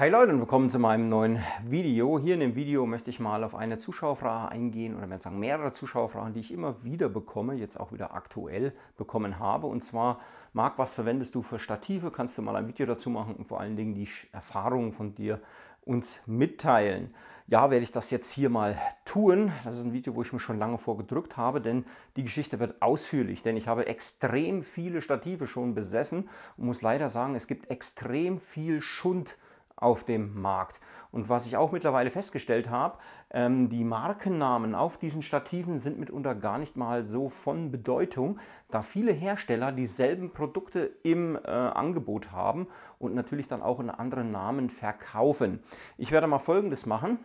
Hi Leute und willkommen zu meinem neuen Video. Hier in dem Video möchte ich mal auf eine Zuschauerfrage eingehen oder wenn sagen mehrere Zuschauerfragen, die ich immer wieder bekomme, jetzt auch wieder aktuell bekommen habe. Und zwar, Marc, was verwendest du für Stative? Kannst du mal ein Video dazu machen und vor allen Dingen die Erfahrungen von dir uns mitteilen. Ja, werde ich das jetzt hier mal tun. Das ist ein Video, wo ich mich schon lange vorgedrückt habe, denn die Geschichte wird ausführlich, denn ich habe extrem viele Stative schon besessen und muss leider sagen, es gibt extrem viel Schund auf dem Markt. Und was ich auch mittlerweile festgestellt habe, ähm, die Markennamen auf diesen Stativen sind mitunter gar nicht mal so von Bedeutung, da viele Hersteller dieselben Produkte im äh, Angebot haben und natürlich dann auch in anderen Namen verkaufen. Ich werde mal Folgendes machen.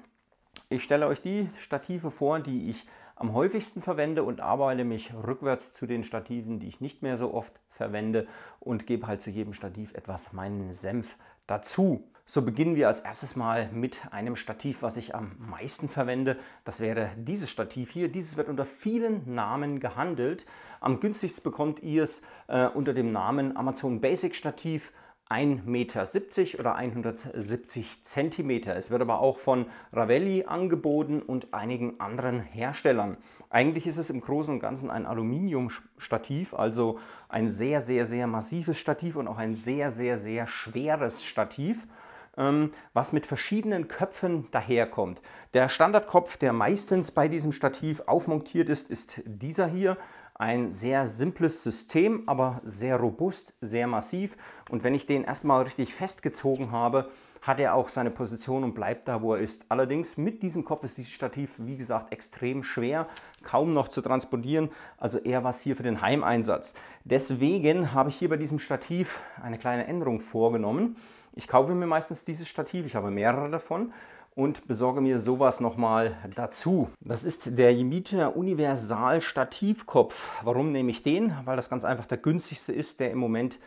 Ich stelle euch die Stative vor, die ich am häufigsten verwende und arbeite mich rückwärts zu den Stativen, die ich nicht mehr so oft verwende und gebe halt zu jedem Stativ etwas meinen Senf dazu. So beginnen wir als erstes mal mit einem Stativ, was ich am meisten verwende. Das wäre dieses Stativ hier. Dieses wird unter vielen Namen gehandelt. Am günstigsten bekommt ihr es äh, unter dem Namen Amazon Basic Stativ 1,70 Meter oder 170 Zentimeter. Es wird aber auch von Ravelli angeboten und einigen anderen Herstellern. Eigentlich ist es im Großen und Ganzen ein Aluminiumstativ, also ein sehr, sehr, sehr massives Stativ und auch ein sehr, sehr, sehr schweres Stativ ähm, was mit verschiedenen Köpfen daherkommt. Der Standardkopf, der meistens bei diesem Stativ aufmontiert ist, ist dieser hier. Ein sehr simples System, aber sehr robust, sehr massiv. Und wenn ich den erstmal richtig festgezogen habe, hat er auch seine Position und bleibt da, wo er ist. Allerdings mit diesem Kopf ist dieses Stativ, wie gesagt, extrem schwer, kaum noch zu transportieren, also eher was hier für den Heimeinsatz. Deswegen habe ich hier bei diesem Stativ eine kleine Änderung vorgenommen. Ich kaufe mir meistens dieses Stativ, ich habe mehrere davon und besorge mir sowas nochmal dazu. Das ist der Jemiter Universal Stativkopf. Warum nehme ich den? Weil das ganz einfach der günstigste ist, der im Moment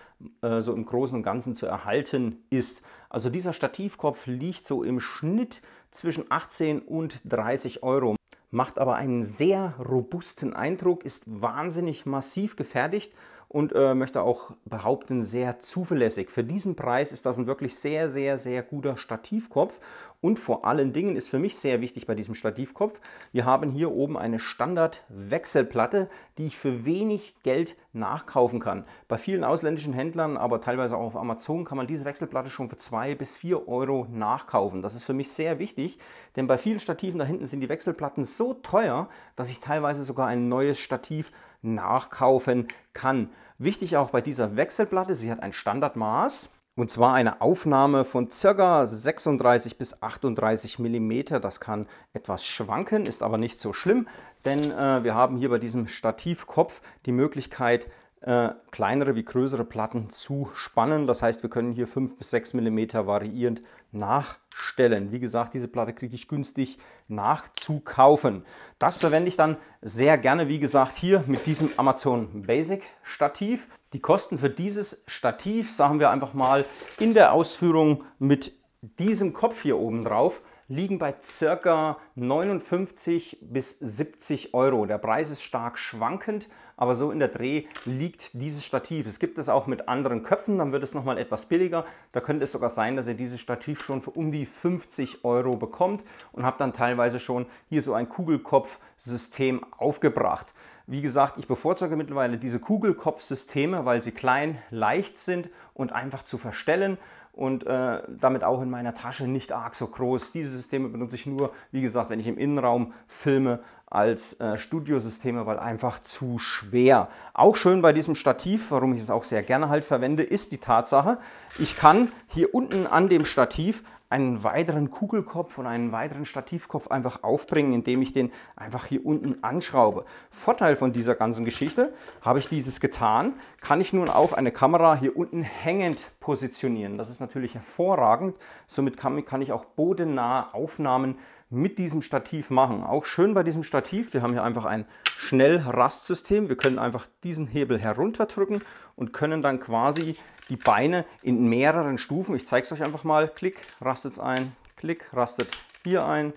äh, so im Großen und Ganzen zu erhalten ist. Also dieser Stativkopf liegt so im Schnitt zwischen 18 und 30 Euro macht aber einen sehr robusten Eindruck, ist wahnsinnig massiv gefertigt und äh, möchte auch behaupten, sehr zuverlässig. Für diesen Preis ist das ein wirklich sehr, sehr, sehr guter Stativkopf und vor allen Dingen ist für mich sehr wichtig bei diesem Stativkopf, wir haben hier oben eine Standard-Wechselplatte, die ich für wenig Geld nachkaufen kann. Bei vielen ausländischen Händlern, aber teilweise auch auf Amazon, kann man diese Wechselplatte schon für 2 bis 4 Euro nachkaufen. Das ist für mich sehr wichtig, denn bei vielen Stativen da hinten sind die Wechselplatten so teuer, dass ich teilweise sogar ein neues Stativ nachkaufen kann. Wichtig auch bei dieser Wechselplatte, sie hat ein Standardmaß und zwar eine Aufnahme von ca. 36 bis 38 mm. Das kann etwas schwanken, ist aber nicht so schlimm, denn äh, wir haben hier bei diesem Stativkopf die Möglichkeit, äh, kleinere wie größere Platten zu spannen. Das heißt, wir können hier 5 bis 6 mm variierend nachstellen. Wie gesagt, diese Platte kriege ich günstig nachzukaufen. Das verwende ich dann sehr gerne, wie gesagt, hier mit diesem Amazon Basic Stativ. Die Kosten für dieses Stativ, sagen wir einfach mal, in der Ausführung mit diesem Kopf hier oben drauf, liegen bei ca. 59 bis 70 Euro. Der Preis ist stark schwankend, aber so in der Dreh liegt dieses Stativ. Es gibt es auch mit anderen Köpfen, dann wird es nochmal etwas billiger. Da könnte es sogar sein, dass ihr dieses Stativ schon für um die 50 Euro bekommt und habt dann teilweise schon hier so ein Kugelkopfsystem aufgebracht. Wie gesagt, ich bevorzuge mittlerweile diese Kugelkopfsysteme, weil sie klein, leicht sind und einfach zu verstellen und äh, damit auch in meiner Tasche nicht arg so groß. Diese Systeme benutze ich nur, wie gesagt, wenn ich im Innenraum filme als äh, Studiosysteme, weil einfach zu schwer. Auch schön bei diesem Stativ, warum ich es auch sehr gerne halt verwende, ist die Tatsache, ich kann hier unten an dem Stativ einen weiteren Kugelkopf und einen weiteren Stativkopf einfach aufbringen, indem ich den einfach hier unten anschraube. Vorteil von dieser ganzen Geschichte, habe ich dieses getan, kann ich nun auch eine Kamera hier unten hängend positionieren. Das ist natürlich hervorragend. Somit kann, kann ich auch bodennahe Aufnahmen mit diesem Stativ machen. Auch schön bei diesem Stativ, wir haben hier einfach ein Schnellrastsystem. Wir können einfach diesen Hebel herunterdrücken und können dann quasi die Beine in mehreren Stufen. Ich zeige es euch einfach mal. Klick, rastet es ein, Klick, rastet hier ein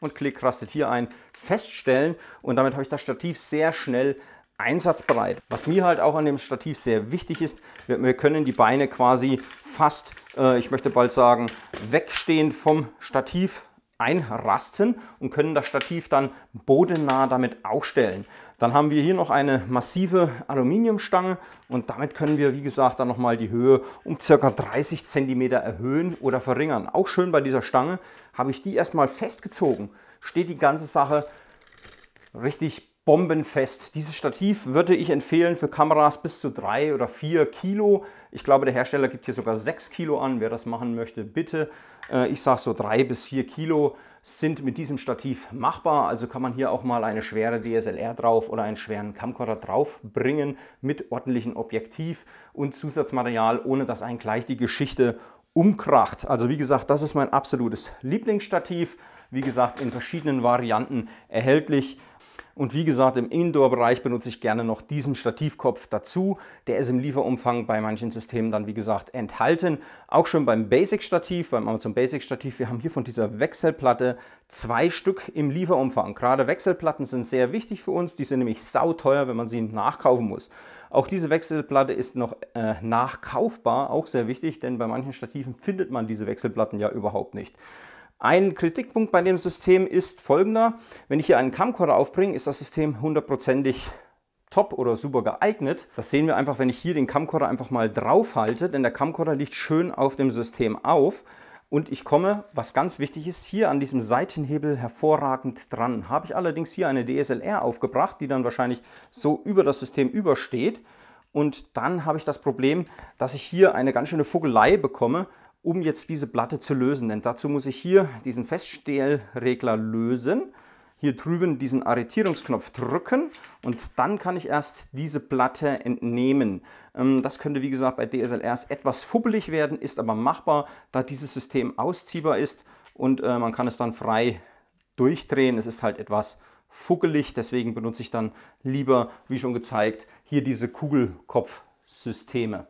und Klick, rastet hier ein. Feststellen und damit habe ich das Stativ sehr schnell einsatzbereit. Was mir halt auch an dem Stativ sehr wichtig ist, wir, wir können die Beine quasi fast, äh, ich möchte bald sagen, wegstehend vom Stativ einrasten und können das Stativ dann bodennah damit aufstellen. Dann haben wir hier noch eine massive Aluminiumstange und damit können wir, wie gesagt, dann nochmal die Höhe um ca. 30 cm erhöhen oder verringern. Auch schön bei dieser Stange habe ich die erstmal festgezogen, steht die ganze Sache richtig bombenfest. Dieses Stativ würde ich empfehlen für Kameras bis zu 3 oder 4 Kilo. Ich glaube, der Hersteller gibt hier sogar 6 Kilo an. Wer das machen möchte, bitte. Äh, ich sage so 3 bis 4 Kilo sind mit diesem Stativ machbar. Also kann man hier auch mal eine schwere DSLR drauf oder einen schweren Camcorder draufbringen mit ordentlichem Objektiv und Zusatzmaterial, ohne dass einen gleich die Geschichte umkracht. Also wie gesagt, das ist mein absolutes Lieblingsstativ. Wie gesagt, in verschiedenen Varianten erhältlich. Und wie gesagt, im Indoor-Bereich benutze ich gerne noch diesen Stativkopf dazu. Der ist im Lieferumfang bei manchen Systemen dann, wie gesagt, enthalten. Auch schon beim Basic-Stativ, beim Amazon Basic-Stativ, wir haben hier von dieser Wechselplatte zwei Stück im Lieferumfang. Gerade Wechselplatten sind sehr wichtig für uns. Die sind nämlich sauteuer, wenn man sie nachkaufen muss. Auch diese Wechselplatte ist noch äh, nachkaufbar, auch sehr wichtig, denn bei manchen Stativen findet man diese Wechselplatten ja überhaupt nicht. Ein Kritikpunkt bei dem System ist folgender. Wenn ich hier einen Camcorder aufbringe, ist das System hundertprozentig top oder super geeignet. Das sehen wir einfach, wenn ich hier den Camcorder einfach mal drauf halte, denn der Camcorder liegt schön auf dem System auf. Und ich komme, was ganz wichtig ist, hier an diesem Seitenhebel hervorragend dran. Habe ich allerdings hier eine DSLR aufgebracht, die dann wahrscheinlich so über das System übersteht. Und dann habe ich das Problem, dass ich hier eine ganz schöne Fugelei bekomme, um jetzt diese Platte zu lösen. Denn dazu muss ich hier diesen Feststellregler lösen, hier drüben diesen Arretierungsknopf drücken und dann kann ich erst diese Platte entnehmen. Ähm, das könnte wie gesagt bei DSLRs etwas fubbelig werden, ist aber machbar, da dieses System ausziehbar ist und äh, man kann es dann frei durchdrehen. Es ist halt etwas fuckelig, deswegen benutze ich dann lieber, wie schon gezeigt, hier diese Kugelkopfsysteme.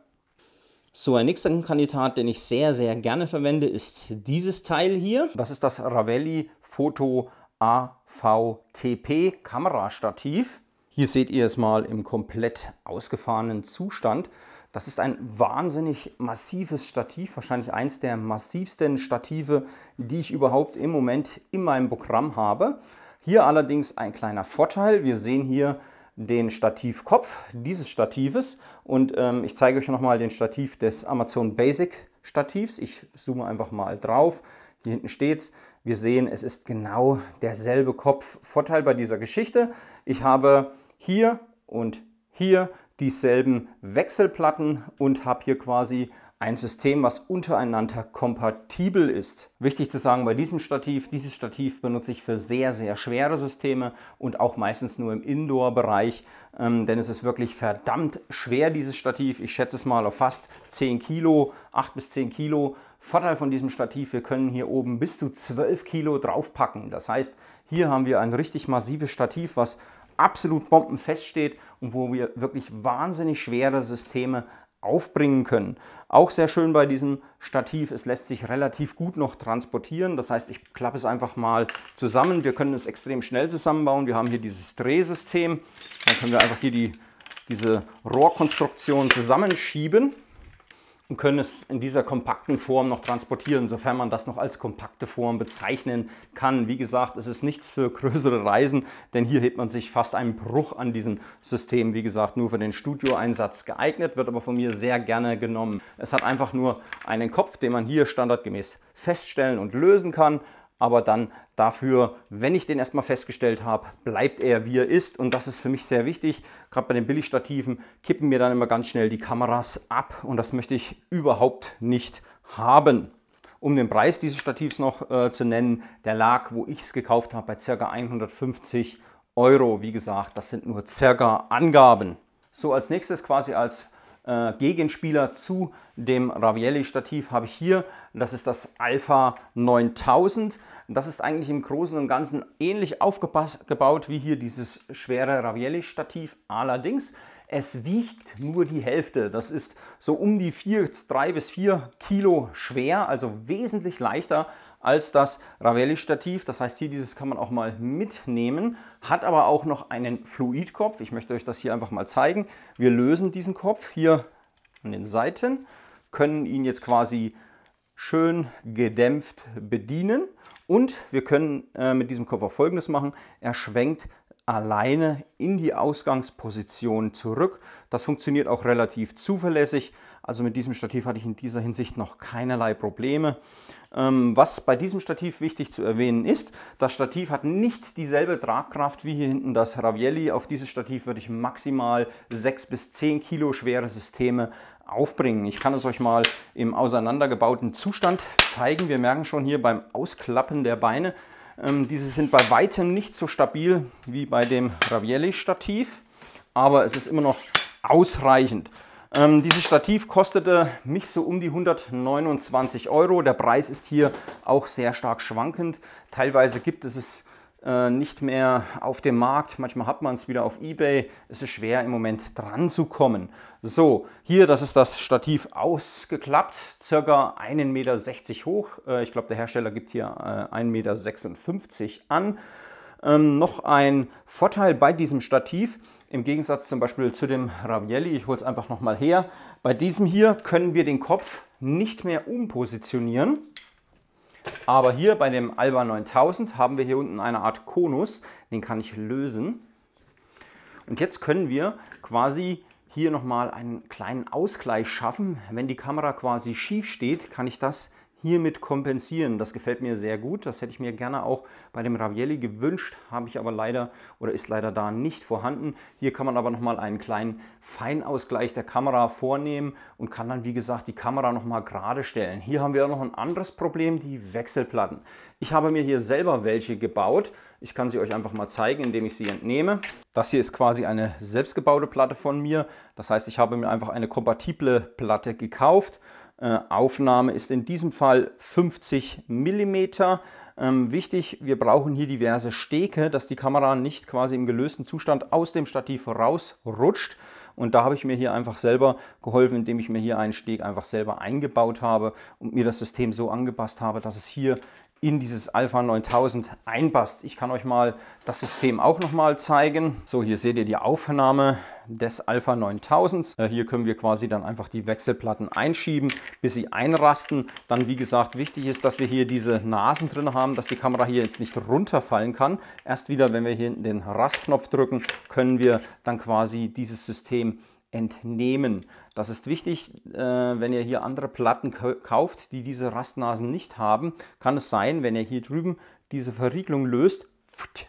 So, ein nächster Kandidat, den ich sehr, sehr gerne verwende, ist dieses Teil hier. Das ist das Ravelli Photo AVTP Kamerastativ. Hier seht ihr es mal im komplett ausgefahrenen Zustand. Das ist ein wahnsinnig massives Stativ, wahrscheinlich eins der massivsten Stative, die ich überhaupt im Moment in meinem Programm habe. Hier allerdings ein kleiner Vorteil. Wir sehen hier den Stativkopf dieses Statives und ähm, ich zeige euch nochmal den Stativ des Amazon Basic Stativs. Ich zoome einfach mal drauf. Hier hinten steht es. Wir sehen, es ist genau derselbe Kopf. Vorteil bei dieser Geschichte, ich habe hier und hier dieselben Wechselplatten und habe hier quasi ein System, was untereinander kompatibel ist. Wichtig zu sagen bei diesem Stativ, dieses Stativ benutze ich für sehr, sehr schwere Systeme und auch meistens nur im Indoor-Bereich, ähm, denn es ist wirklich verdammt schwer, dieses Stativ. Ich schätze es mal auf fast 10 Kilo, 8 bis 10 Kilo. Vorteil von diesem Stativ, wir können hier oben bis zu 12 Kilo draufpacken. Das heißt, hier haben wir ein richtig massives Stativ, was absolut bombenfest steht und wo wir wirklich wahnsinnig schwere Systeme aufbringen können. Auch sehr schön bei diesem Stativ, es lässt sich relativ gut noch transportieren. Das heißt, ich klappe es einfach mal zusammen. Wir können es extrem schnell zusammenbauen. Wir haben hier dieses Drehsystem. Dann können wir einfach hier die, diese Rohrkonstruktion zusammenschieben und können es in dieser kompakten Form noch transportieren, sofern man das noch als kompakte Form bezeichnen kann. Wie gesagt, es ist nichts für größere Reisen, denn hier hebt man sich fast einen Bruch an diesem System. Wie gesagt, nur für den Studioeinsatz geeignet, wird aber von mir sehr gerne genommen. Es hat einfach nur einen Kopf, den man hier standardgemäß feststellen und lösen kann aber dann dafür, wenn ich den erstmal festgestellt habe, bleibt er wie er ist und das ist für mich sehr wichtig. Gerade bei den Billigstativen kippen mir dann immer ganz schnell die Kameras ab und das möchte ich überhaupt nicht haben. Um den Preis dieses Stativs noch äh, zu nennen, der lag, wo ich es gekauft habe, bei ca. 150 Euro. Wie gesagt, das sind nur ca. Angaben. So, als nächstes quasi als äh, Gegenspieler zu dem Ravielli-Stativ habe ich hier. Das ist das Alpha 9000. Das ist eigentlich im Großen und Ganzen ähnlich aufgebaut wie hier dieses schwere Ravielli-Stativ. Allerdings, es wiegt nur die Hälfte. Das ist so um die 3 bis 4 Kilo schwer, also wesentlich leichter als das Ravelli-Stativ. Das heißt, hier dieses kann man auch mal mitnehmen, hat aber auch noch einen Fluidkopf. Ich möchte euch das hier einfach mal zeigen. Wir lösen diesen Kopf hier an den Seiten, können ihn jetzt quasi schön gedämpft bedienen und wir können äh, mit diesem Kopf auch folgendes machen. Er schwenkt alleine in die Ausgangsposition zurück. Das funktioniert auch relativ zuverlässig. Also mit diesem Stativ hatte ich in dieser Hinsicht noch keinerlei Probleme. Ähm, was bei diesem Stativ wichtig zu erwähnen ist, das Stativ hat nicht dieselbe Tragkraft wie hier hinten das Ravielli. Auf dieses Stativ würde ich maximal 6 bis 10 Kilo schwere Systeme aufbringen. Ich kann es euch mal im auseinandergebauten Zustand zeigen. Wir merken schon hier beim Ausklappen der Beine, ähm, diese sind bei weitem nicht so stabil wie bei dem Ravielli-Stativ, aber es ist immer noch ausreichend. Ähm, dieses Stativ kostete mich so um die 129 Euro. Der Preis ist hier auch sehr stark schwankend. Teilweise gibt es es äh, nicht mehr auf dem Markt. Manchmal hat man es wieder auf Ebay. Es ist schwer im Moment dran zu kommen. So, hier, das ist das Stativ ausgeklappt, circa 1,60 Meter hoch. Äh, ich glaube, der Hersteller gibt hier äh, 1,56 Meter an. Ähm, noch ein Vorteil bei diesem Stativ, im Gegensatz zum Beispiel zu dem Ravielli, ich hole es einfach nochmal her. Bei diesem hier können wir den Kopf nicht mehr umpositionieren. Aber hier bei dem Alba 9000 haben wir hier unten eine Art Konus, den kann ich lösen. Und jetzt können wir quasi hier nochmal einen kleinen Ausgleich schaffen. Wenn die Kamera quasi schief steht, kann ich das hiermit kompensieren. Das gefällt mir sehr gut. Das hätte ich mir gerne auch bei dem Ravielli gewünscht, habe ich aber leider oder ist leider da nicht vorhanden. Hier kann man aber nochmal einen kleinen Feinausgleich der Kamera vornehmen und kann dann, wie gesagt, die Kamera nochmal gerade stellen. Hier haben wir noch ein anderes Problem, die Wechselplatten. Ich habe mir hier selber welche gebaut. Ich kann sie euch einfach mal zeigen, indem ich sie entnehme. Das hier ist quasi eine selbstgebaute Platte von mir. Das heißt, ich habe mir einfach eine kompatible Platte gekauft äh, Aufnahme ist in diesem Fall 50 mm. Ähm, wichtig, wir brauchen hier diverse Steke, dass die Kamera nicht quasi im gelösten Zustand aus dem Stativ rausrutscht. Und da habe ich mir hier einfach selber geholfen, indem ich mir hier einen Steg einfach selber eingebaut habe und mir das System so angepasst habe, dass es hier in dieses Alpha 9000 einpasst. Ich kann euch mal das System auch noch mal zeigen. So, hier seht ihr die Aufnahme des Alpha 9000. Äh, hier können wir quasi dann einfach die Wechselplatten einschieben, bis sie einrasten. Dann, wie gesagt, wichtig ist, dass wir hier diese Nasen drin haben, dass die Kamera hier jetzt nicht runterfallen kann. Erst wieder, wenn wir hier den Rastknopf drücken, können wir dann quasi dieses System entnehmen. Das ist wichtig, äh, wenn ihr hier andere Platten kauft, die diese Rastnasen nicht haben, kann es sein, wenn ihr hier drüben diese Verriegelung löst,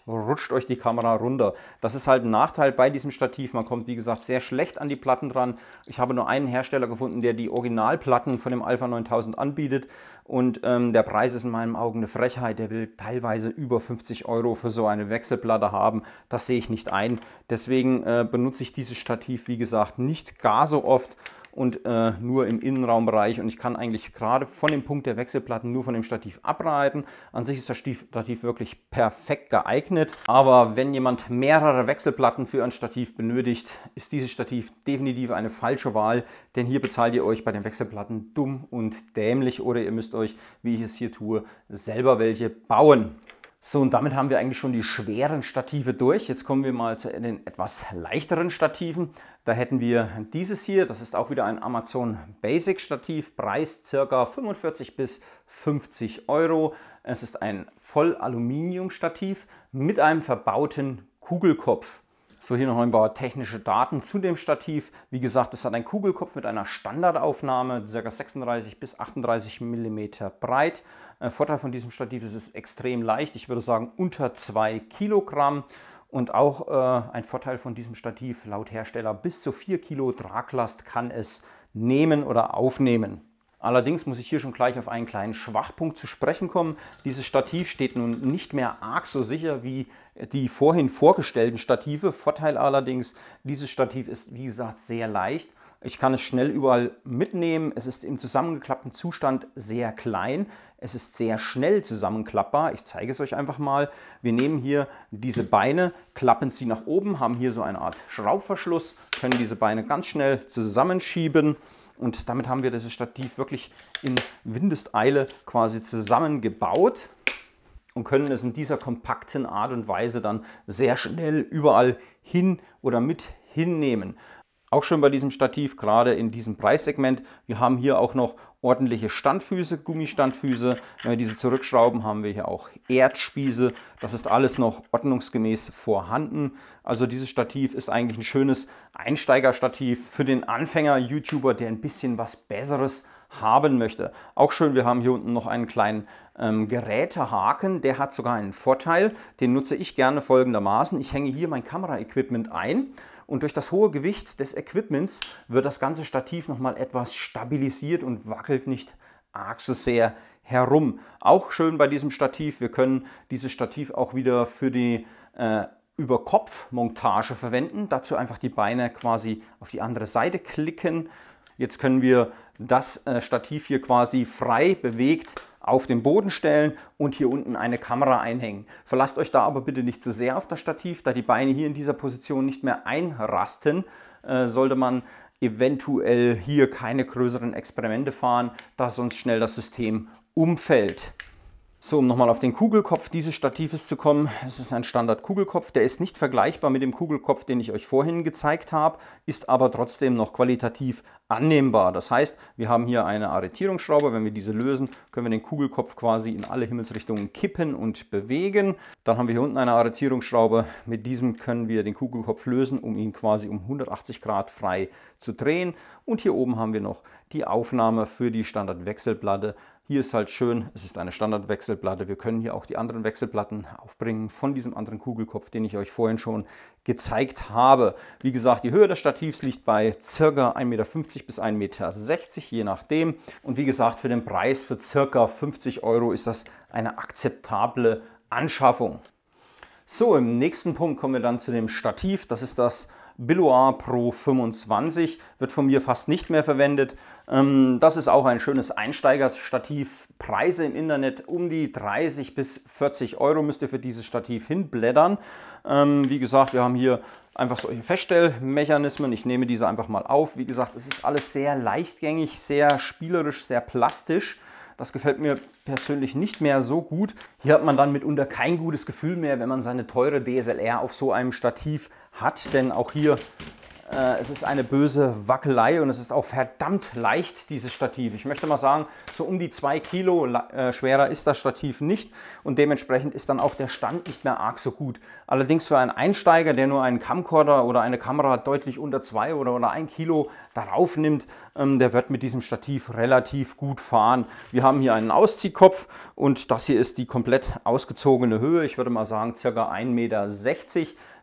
rutscht euch die Kamera runter. Das ist halt ein Nachteil bei diesem Stativ. Man kommt, wie gesagt, sehr schlecht an die Platten dran. Ich habe nur einen Hersteller gefunden, der die Originalplatten von dem Alpha 9000 anbietet. Und ähm, der Preis ist in meinen Augen eine Frechheit. Der will teilweise über 50 Euro für so eine Wechselplatte haben. Das sehe ich nicht ein. Deswegen äh, benutze ich dieses Stativ, wie gesagt, nicht gar so oft und äh, nur im Innenraumbereich. Und ich kann eigentlich gerade von dem Punkt der Wechselplatten nur von dem Stativ abreiten. An sich ist das Stativ wirklich perfekt geeignet. Aber wenn jemand mehrere Wechselplatten für ein Stativ benötigt, ist dieses Stativ definitiv eine falsche Wahl. Denn hier bezahlt ihr euch bei den Wechselplatten dumm und dämlich oder ihr müsst euch, wie ich es hier tue, selber welche bauen. So, und damit haben wir eigentlich schon die schweren Stative durch. Jetzt kommen wir mal zu den etwas leichteren Stativen. Da hätten wir dieses hier, das ist auch wieder ein Amazon Basic Stativ, Preis ca. 45 bis 50 Euro. Es ist ein Vollaluminium-Stativ mit einem verbauten Kugelkopf. So, hier noch ein paar technische Daten zu dem Stativ. Wie gesagt, es hat einen Kugelkopf mit einer Standardaufnahme, ca. 36 bis 38 mm breit. Ein äh, Vorteil von diesem Stativ ist, es ist extrem leicht. Ich würde sagen, unter 2 Kilogramm. Und auch äh, ein Vorteil von diesem Stativ, laut Hersteller, bis zu 4 Kilo Traglast kann es nehmen oder aufnehmen. Allerdings muss ich hier schon gleich auf einen kleinen Schwachpunkt zu sprechen kommen. Dieses Stativ steht nun nicht mehr arg so sicher wie die vorhin vorgestellten Stative. Vorteil allerdings, dieses Stativ ist wie gesagt sehr leicht. Ich kann es schnell überall mitnehmen. Es ist im zusammengeklappten Zustand sehr klein. Es ist sehr schnell zusammenklappbar. Ich zeige es euch einfach mal. Wir nehmen hier diese Beine, klappen sie nach oben, haben hier so eine Art Schraubverschluss, können diese Beine ganz schnell zusammenschieben. Und damit haben wir dieses Stativ wirklich in Windesteile quasi zusammengebaut und können es in dieser kompakten Art und Weise dann sehr schnell überall hin oder mit hinnehmen. Auch schön bei diesem Stativ, gerade in diesem Preissegment. Wir haben hier auch noch ordentliche Standfüße, Gummistandfüße. Wenn wir diese zurückschrauben, haben wir hier auch Erdspieße. Das ist alles noch ordnungsgemäß vorhanden. Also dieses Stativ ist eigentlich ein schönes Einsteigerstativ für den Anfänger-YouTuber, der ein bisschen was Besseres haben möchte. Auch schön, wir haben hier unten noch einen kleinen ähm, Gerätehaken. Der hat sogar einen Vorteil. Den nutze ich gerne folgendermaßen. Ich hänge hier mein Kameraequipment ein und durch das hohe Gewicht des Equipments wird das ganze Stativ nochmal etwas stabilisiert und wackelt nicht arg so sehr herum. Auch schön bei diesem Stativ, wir können dieses Stativ auch wieder für die äh, Überkopfmontage verwenden. Dazu einfach die Beine quasi auf die andere Seite klicken. Jetzt können wir das äh, Stativ hier quasi frei bewegt auf den Boden stellen und hier unten eine Kamera einhängen. Verlasst euch da aber bitte nicht zu sehr auf das Stativ, da die Beine hier in dieser Position nicht mehr einrasten, äh, sollte man eventuell hier keine größeren Experimente fahren, da sonst schnell das System umfällt. So, um nochmal auf den Kugelkopf dieses Statives zu kommen. Es ist ein Standard-Kugelkopf, der ist nicht vergleichbar mit dem Kugelkopf, den ich euch vorhin gezeigt habe, ist aber trotzdem noch qualitativ annehmbar. Das heißt, wir haben hier eine Arretierungsschraube. Wenn wir diese lösen, können wir den Kugelkopf quasi in alle Himmelsrichtungen kippen und bewegen. Dann haben wir hier unten eine Arretierungsschraube. Mit diesem können wir den Kugelkopf lösen, um ihn quasi um 180 Grad frei zu drehen. Und hier oben haben wir noch die Aufnahme für die Standardwechselplatte hier ist halt schön, es ist eine Standardwechselplatte. Wir können hier auch die anderen Wechselplatten aufbringen von diesem anderen Kugelkopf, den ich euch vorhin schon gezeigt habe. Wie gesagt, die Höhe des Stativs liegt bei ca. 1,50 Meter bis 1,60 Meter, je nachdem. Und wie gesagt, für den Preis für ca. 50 Euro ist das eine akzeptable Anschaffung. So, im nächsten Punkt kommen wir dann zu dem Stativ. Das ist das Billoir Pro 25 wird von mir fast nicht mehr verwendet. Ähm, das ist auch ein schönes Einsteigerstativ. Preise im Internet um die 30 bis 40 Euro müsst ihr für dieses Stativ hinblättern. Ähm, wie gesagt, wir haben hier einfach solche Feststellmechanismen. Ich nehme diese einfach mal auf. Wie gesagt, es ist alles sehr leichtgängig, sehr spielerisch, sehr plastisch. Das gefällt mir persönlich nicht mehr so gut. Hier hat man dann mitunter kein gutes Gefühl mehr, wenn man seine teure DSLR auf so einem Stativ hat, denn auch hier äh, es ist eine böse Wackelei und es ist auch verdammt leicht, dieses Stativ. Ich möchte mal sagen, so um die 2 Kilo äh, schwerer ist das Stativ nicht und dementsprechend ist dann auch der Stand nicht mehr arg so gut. Allerdings für einen Einsteiger, der nur einen Camcorder oder eine Kamera deutlich unter 2 oder, oder 1 Kilo darauf nimmt, ähm, der wird mit diesem Stativ relativ gut fahren. Wir haben hier einen Ausziehkopf und das hier ist die komplett ausgezogene Höhe. Ich würde mal sagen, ca. 1,60 Meter.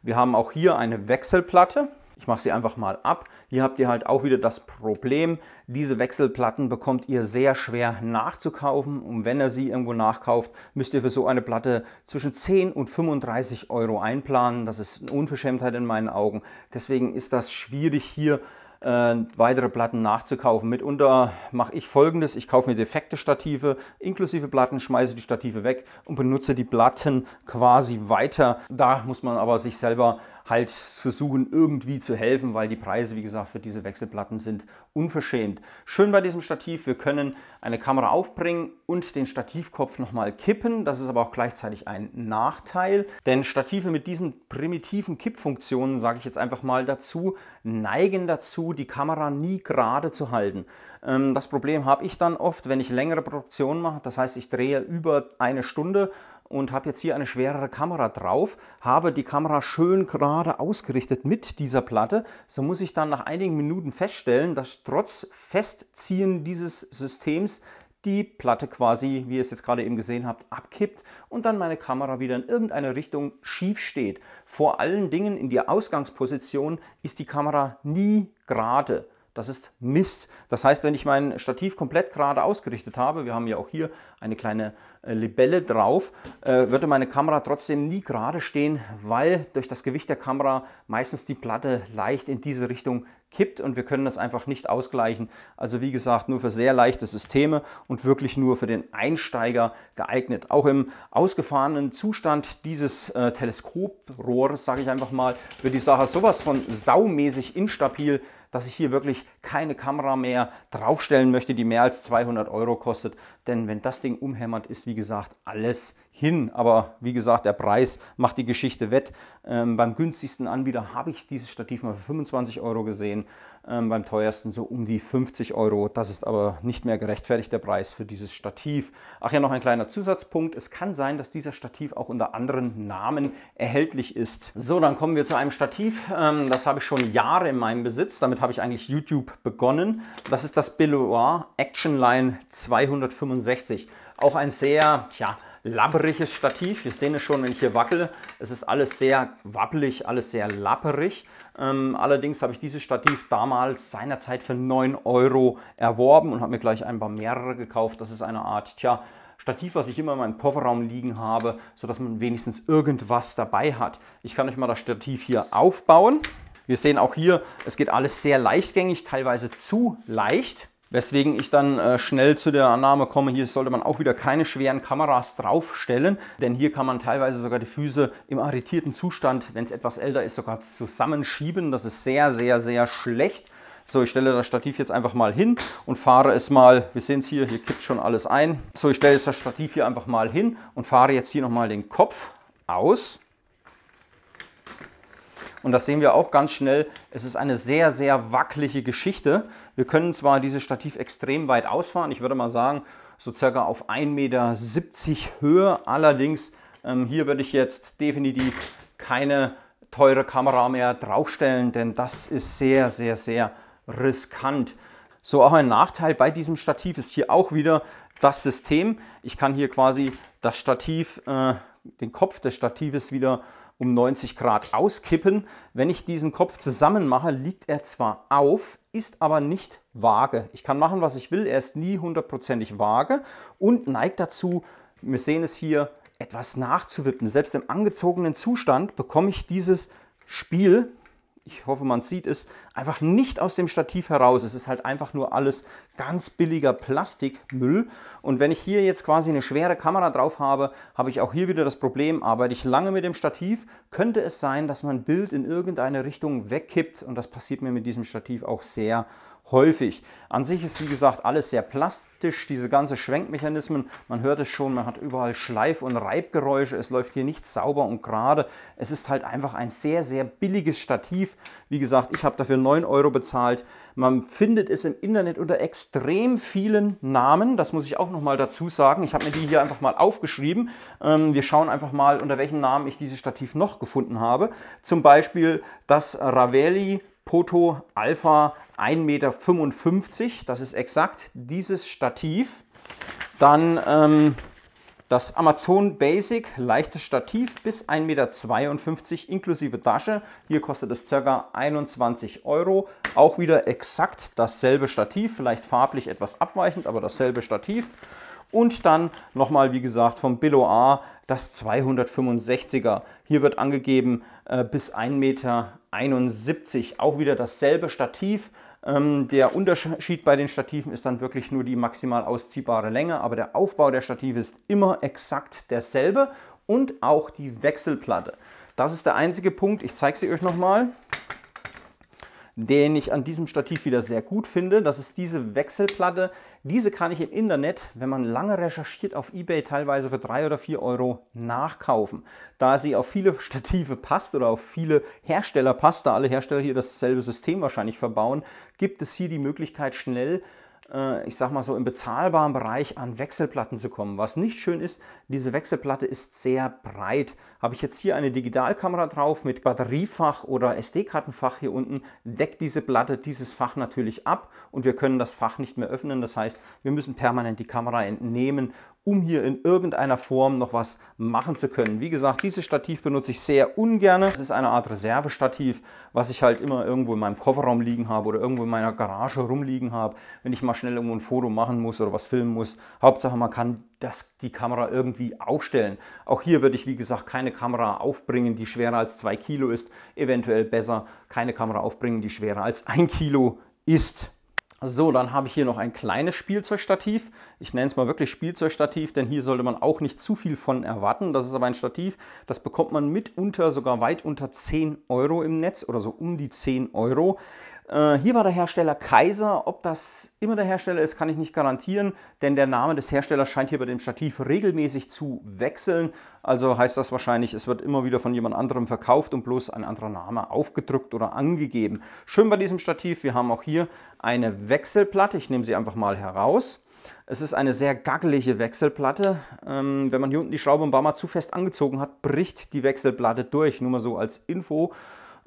Wir haben auch hier eine Wechselplatte. Ich mache sie einfach mal ab. Hier habt ihr halt auch wieder das Problem, diese Wechselplatten bekommt ihr sehr schwer nachzukaufen und wenn ihr sie irgendwo nachkauft, müsst ihr für so eine Platte zwischen 10 und 35 Euro einplanen. Das ist eine Unverschämtheit in meinen Augen. Deswegen ist das schwierig hier äh, weitere Platten nachzukaufen. Mitunter mache ich folgendes, ich kaufe mir defekte Stative inklusive Platten, schmeiße die Stative weg und benutze die Platten quasi weiter. Da muss man aber sich selber halt versuchen irgendwie zu helfen, weil die Preise, wie gesagt, für diese Wechselplatten sind unverschämt. Schön bei diesem Stativ, wir können eine Kamera aufbringen und den Stativkopf nochmal kippen. Das ist aber auch gleichzeitig ein Nachteil, denn Stative mit diesen primitiven Kippfunktionen, sage ich jetzt einfach mal dazu, neigen dazu, die Kamera nie gerade zu halten. Ähm, das Problem habe ich dann oft, wenn ich längere Produktionen mache, das heißt, ich drehe über eine Stunde und habe jetzt hier eine schwerere Kamera drauf, habe die Kamera schön gerade ausgerichtet mit dieser Platte, so muss ich dann nach einigen Minuten feststellen, dass trotz Festziehen dieses Systems die Platte quasi, wie ihr es jetzt gerade eben gesehen habt, abkippt und dann meine Kamera wieder in irgendeine Richtung schief steht. Vor allen Dingen in der Ausgangsposition ist die Kamera nie gerade. Das ist Mist. Das heißt, wenn ich mein Stativ komplett gerade ausgerichtet habe, wir haben ja auch hier eine kleine äh, Libelle drauf, äh, würde meine Kamera trotzdem nie gerade stehen, weil durch das Gewicht der Kamera meistens die Platte leicht in diese Richtung kippt und wir können das einfach nicht ausgleichen. Also wie gesagt, nur für sehr leichte Systeme und wirklich nur für den Einsteiger geeignet. Auch im ausgefahrenen Zustand dieses äh, Teleskoprohrs, sage ich einfach mal, wird die Sache sowas von saumäßig instabil, dass ich hier wirklich keine Kamera mehr draufstellen möchte, die mehr als 200 Euro kostet. Denn wenn das Ding umhämmert, ist wie gesagt alles hin. Aber wie gesagt, der Preis macht die Geschichte wett. Ähm, beim günstigsten Anbieter habe ich dieses Stativ mal für 25 Euro gesehen, ähm, beim teuersten so um die 50 Euro. Das ist aber nicht mehr gerechtfertigt, der Preis für dieses Stativ. Ach ja, noch ein kleiner Zusatzpunkt. Es kann sein, dass dieser Stativ auch unter anderen Namen erhältlich ist. So, dann kommen wir zu einem Stativ. Ähm, das habe ich schon Jahre in meinem Besitz. Damit habe ich eigentlich YouTube begonnen. Das ist das Billoir Action Line 265. Auch ein sehr, tja, lapperiges Stativ. Wir sehen es schon, wenn ich hier wackele. Es ist alles sehr wappelig, alles sehr lapperig. Ähm, allerdings habe ich dieses Stativ damals seinerzeit für 9 Euro erworben und habe mir gleich ein paar mehrere gekauft. Das ist eine Art, tja, Stativ, was ich immer in meinem Kofferraum liegen habe, sodass man wenigstens irgendwas dabei hat. Ich kann euch mal das Stativ hier aufbauen. Wir sehen auch hier, es geht alles sehr leichtgängig, teilweise zu leicht. Weswegen ich dann äh, schnell zu der Annahme komme, hier sollte man auch wieder keine schweren Kameras draufstellen, denn hier kann man teilweise sogar die Füße im arretierten Zustand, wenn es etwas älter ist, sogar zusammenschieben. Das ist sehr, sehr, sehr schlecht. So, ich stelle das Stativ jetzt einfach mal hin und fahre es mal, wir sehen es hier, hier kippt schon alles ein. So, ich stelle jetzt das Stativ hier einfach mal hin und fahre jetzt hier nochmal den Kopf aus. Und das sehen wir auch ganz schnell. Es ist eine sehr, sehr wackelige Geschichte. Wir können zwar dieses Stativ extrem weit ausfahren. Ich würde mal sagen, so circa auf 1,70 Meter Höhe. Allerdings, ähm, hier würde ich jetzt definitiv keine teure Kamera mehr draufstellen, denn das ist sehr, sehr, sehr riskant. So, auch ein Nachteil bei diesem Stativ ist hier auch wieder das System. Ich kann hier quasi das Stativ, äh, den Kopf des Statives wieder um 90 Grad auskippen. Wenn ich diesen Kopf zusammen mache, liegt er zwar auf, ist aber nicht vage. Ich kann machen, was ich will, er ist nie hundertprozentig vage und neigt dazu, wir sehen es hier, etwas nachzuwippen. Selbst im angezogenen Zustand bekomme ich dieses Spiel ich hoffe, man sieht es, einfach nicht aus dem Stativ heraus. Es ist halt einfach nur alles ganz billiger Plastikmüll. Und wenn ich hier jetzt quasi eine schwere Kamera drauf habe, habe ich auch hier wieder das Problem, arbeite ich lange mit dem Stativ, könnte es sein, dass mein Bild in irgendeine Richtung wegkippt. Und das passiert mir mit diesem Stativ auch sehr häufig. An sich ist, wie gesagt, alles sehr plastisch, diese ganzen Schwenkmechanismen. Man hört es schon, man hat überall Schleif- und Reibgeräusche. Es läuft hier nicht sauber und gerade. Es ist halt einfach ein sehr, sehr billiges Stativ. Wie gesagt, ich habe dafür 9 Euro bezahlt. Man findet es im Internet unter extrem vielen Namen. Das muss ich auch nochmal dazu sagen. Ich habe mir die hier einfach mal aufgeschrieben. Ähm, wir schauen einfach mal, unter welchen Namen ich dieses Stativ noch gefunden habe. Zum Beispiel das Ravelli Poto Alpha 1,55 Meter. Das ist exakt dieses Stativ. Dann ähm, das Amazon Basic, leichtes Stativ bis 1,52 Meter inklusive Tasche. Hier kostet es ca. 21 Euro. Auch wieder exakt dasselbe Stativ, vielleicht farblich etwas abweichend, aber dasselbe Stativ. Und dann nochmal, wie gesagt, vom Billo A das 265er. Hier wird angegeben äh, bis 1,71 Meter. Auch wieder dasselbe Stativ. Ähm, der Unterschied bei den Stativen ist dann wirklich nur die maximal ausziehbare Länge, aber der Aufbau der Stative ist immer exakt derselbe und auch die Wechselplatte. Das ist der einzige Punkt. Ich zeige sie euch nochmal den ich an diesem Stativ wieder sehr gut finde. Das ist diese Wechselplatte. Diese kann ich im Internet, wenn man lange recherchiert, auf Ebay teilweise für drei oder vier Euro nachkaufen. Da sie auf viele Stative passt oder auf viele Hersteller passt, da alle Hersteller hier dasselbe System wahrscheinlich verbauen, gibt es hier die Möglichkeit schnell äh, ich sag mal so, im bezahlbaren Bereich an Wechselplatten zu kommen. Was nicht schön ist, diese Wechselplatte ist sehr breit. Habe ich jetzt hier eine Digitalkamera drauf mit Batteriefach oder SD-Kartenfach hier unten, deckt diese Platte dieses Fach natürlich ab und wir können das Fach nicht mehr öffnen. Das heißt, wir müssen permanent die Kamera entnehmen um hier in irgendeiner Form noch was machen zu können. Wie gesagt, dieses Stativ benutze ich sehr ungern. Es ist eine Art Reservestativ, was ich halt immer irgendwo in meinem Kofferraum liegen habe oder irgendwo in meiner Garage rumliegen habe, wenn ich mal schnell irgendwo ein Foto machen muss oder was filmen muss. Hauptsache, man kann das, die Kamera irgendwie aufstellen. Auch hier würde ich, wie gesagt, keine Kamera aufbringen, die schwerer als 2 Kilo ist. Eventuell besser keine Kamera aufbringen, die schwerer als 1 Kilo ist. So, dann habe ich hier noch ein kleines Spielzeugstativ. Ich nenne es mal wirklich Spielzeugstativ, denn hier sollte man auch nicht zu viel von erwarten. Das ist aber ein Stativ, das bekommt man mitunter sogar weit unter 10 Euro im Netz oder so um die 10 Euro. Äh, hier war der Hersteller Kaiser. Ob das immer der Hersteller ist, kann ich nicht garantieren, denn der Name des Herstellers scheint hier bei dem Stativ regelmäßig zu wechseln. Also heißt das wahrscheinlich, es wird immer wieder von jemand anderem verkauft und bloß ein anderer Name aufgedrückt oder angegeben. Schön bei diesem Stativ, wir haben auch hier eine Wechselplatte. Ich nehme sie einfach mal heraus. Es ist eine sehr gaggelige Wechselplatte. Ähm, wenn man hier unten die Schraube ein paar Mal zu fest angezogen hat, bricht die Wechselplatte durch. Nur mal so als Info.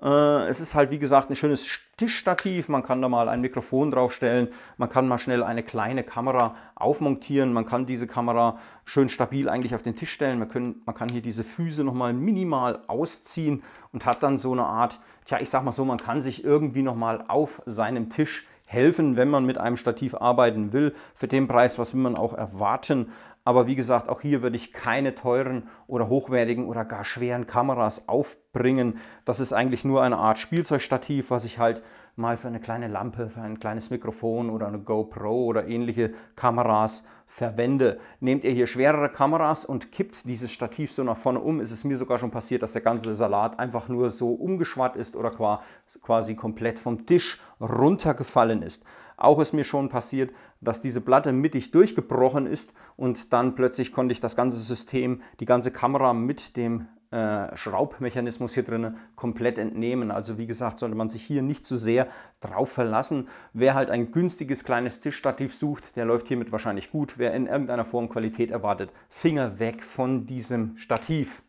Äh, es ist halt wie gesagt ein schönes Tischstativ, man kann da mal ein Mikrofon draufstellen, man kann mal schnell eine kleine Kamera aufmontieren, man kann diese Kamera schön stabil eigentlich auf den Tisch stellen, man, können, man kann hier diese Füße nochmal minimal ausziehen und hat dann so eine Art, tja ich sag mal so, man kann sich irgendwie nochmal auf seinem Tisch helfen, wenn man mit einem Stativ arbeiten will. Für den Preis, was will man auch erwarten, aber wie gesagt, auch hier würde ich keine teuren oder hochwertigen oder gar schweren Kameras aufbringen. Das ist eigentlich nur eine Art Spielzeugstativ, was ich halt mal für eine kleine Lampe, für ein kleines Mikrofon oder eine GoPro oder ähnliche Kameras verwende. Nehmt ihr hier schwerere Kameras und kippt dieses Stativ so nach vorne um, ist es mir sogar schon passiert, dass der ganze Salat einfach nur so umgeschwatt ist oder quasi komplett vom Tisch runtergefallen ist. Auch ist mir schon passiert, dass diese Platte mittig durchgebrochen ist und dann plötzlich konnte ich das ganze System, die ganze Kamera mit dem äh, Schraubmechanismus hier drin komplett entnehmen. Also wie gesagt, sollte man sich hier nicht zu so sehr drauf verlassen. Wer halt ein günstiges kleines Tischstativ sucht, der läuft hiermit wahrscheinlich gut. Wer in irgendeiner Form Qualität erwartet, Finger weg von diesem Stativ.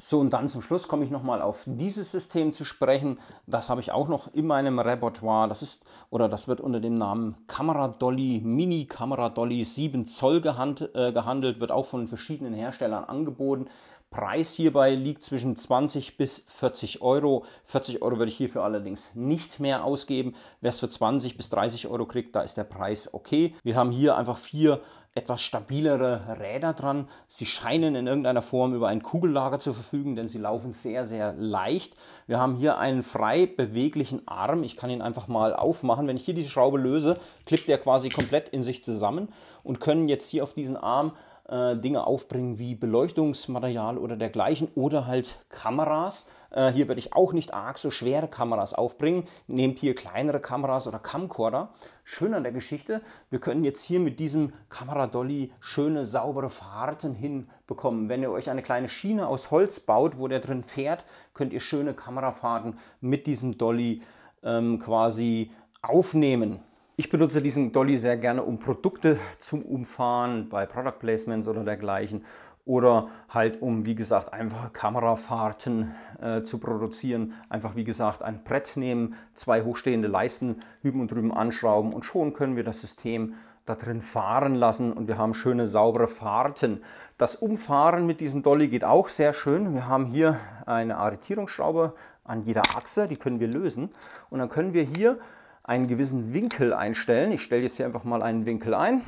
So, und dann zum Schluss komme ich nochmal auf dieses System zu sprechen. Das habe ich auch noch in meinem Repertoire. Das ist, oder das wird unter dem Namen Kamera Dolly, Mini Kamera Dolly 7 Zoll gehand, äh, gehandelt, wird auch von verschiedenen Herstellern angeboten. Preis hierbei liegt zwischen 20 bis 40 Euro. 40 Euro würde ich hierfür allerdings nicht mehr ausgeben. Wer es für 20 bis 30 Euro kriegt, da ist der Preis okay. Wir haben hier einfach vier etwas stabilere Räder dran. Sie scheinen in irgendeiner Form über ein Kugellager zu verfügen, denn sie laufen sehr, sehr leicht. Wir haben hier einen frei beweglichen Arm. Ich kann ihn einfach mal aufmachen. Wenn ich hier diese Schraube löse, klippt er quasi komplett in sich zusammen und können jetzt hier auf diesen Arm äh, Dinge aufbringen wie Beleuchtungsmaterial oder dergleichen oder halt Kameras. Äh, hier würde ich auch nicht arg so schwere Kameras aufbringen. Nehmt hier kleinere Kameras oder Camcorder. Schön an der Geschichte, wir können jetzt hier mit diesem Kameradolly schöne, saubere Fahrten hinbekommen. Wenn ihr euch eine kleine Schiene aus Holz baut, wo der drin fährt, könnt ihr schöne Kamerafahrten mit diesem Dolly ähm, quasi aufnehmen. Ich benutze diesen Dolly sehr gerne, um Produkte zu umfahren, bei Product Placements oder dergleichen oder halt um, wie gesagt, einfach Kamerafahrten äh, zu produzieren. Einfach, wie gesagt, ein Brett nehmen, zwei hochstehende Leisten hüben und drüben anschrauben und schon können wir das System da drin fahren lassen und wir haben schöne, saubere Fahrten. Das Umfahren mit diesem Dolly geht auch sehr schön. Wir haben hier eine Arretierungsschraube an jeder Achse, die können wir lösen und dann können wir hier einen gewissen Winkel einstellen. Ich stelle jetzt hier einfach mal einen Winkel ein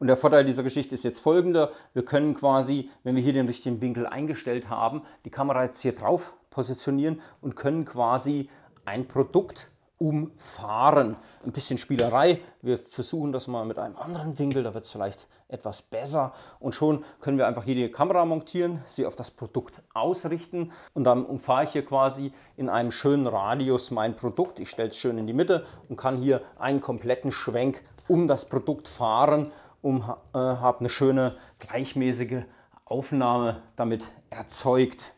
und der Vorteil dieser Geschichte ist jetzt folgender. Wir können quasi, wenn wir hier den richtigen Winkel eingestellt haben, die Kamera jetzt hier drauf positionieren und können quasi ein Produkt umfahren. Ein bisschen Spielerei. Wir versuchen das mal mit einem anderen Winkel, da wird es vielleicht etwas besser. Und schon können wir einfach hier die Kamera montieren, sie auf das Produkt ausrichten und dann umfahre ich hier quasi in einem schönen Radius mein Produkt. Ich stelle es schön in die Mitte und kann hier einen kompletten Schwenk um das Produkt fahren und äh, habe eine schöne gleichmäßige Aufnahme damit erzeugt.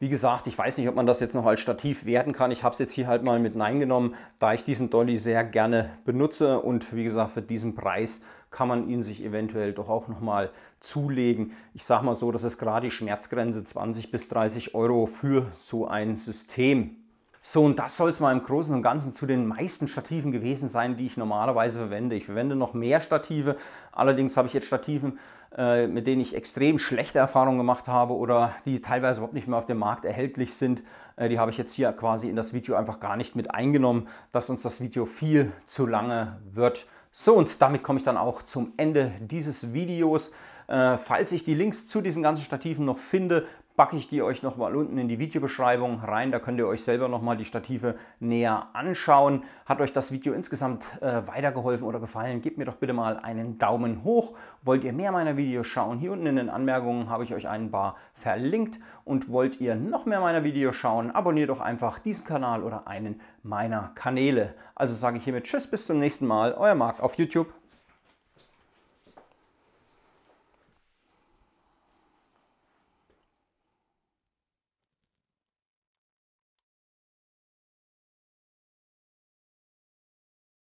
Wie gesagt, ich weiß nicht, ob man das jetzt noch als Stativ werden kann. Ich habe es jetzt hier halt mal mit Nein genommen, da ich diesen Dolly sehr gerne benutze. Und wie gesagt, für diesen Preis kann man ihn sich eventuell doch auch nochmal zulegen. Ich sage mal so, das ist gerade die Schmerzgrenze 20 bis 30 Euro für so ein System. So, und das soll es mal im Großen und Ganzen zu den meisten Stativen gewesen sein, die ich normalerweise verwende. Ich verwende noch mehr Stative, allerdings habe ich jetzt Stativen, äh, mit denen ich extrem schlechte Erfahrungen gemacht habe oder die teilweise überhaupt nicht mehr auf dem Markt erhältlich sind. Äh, die habe ich jetzt hier quasi in das Video einfach gar nicht mit eingenommen, dass uns das Video viel zu lange wird. So, und damit komme ich dann auch zum Ende dieses Videos. Äh, falls ich die Links zu diesen ganzen Stativen noch finde, packe ich die euch nochmal unten in die Videobeschreibung rein. Da könnt ihr euch selber nochmal die Stative näher anschauen. Hat euch das Video insgesamt äh, weitergeholfen oder gefallen? Gebt mir doch bitte mal einen Daumen hoch. Wollt ihr mehr meiner Videos schauen? Hier unten in den Anmerkungen habe ich euch ein paar verlinkt. Und wollt ihr noch mehr meiner Videos schauen? Abonniert doch einfach diesen Kanal oder einen meiner Kanäle. Also sage ich hiermit Tschüss, bis zum nächsten Mal. Euer Marc auf YouTube.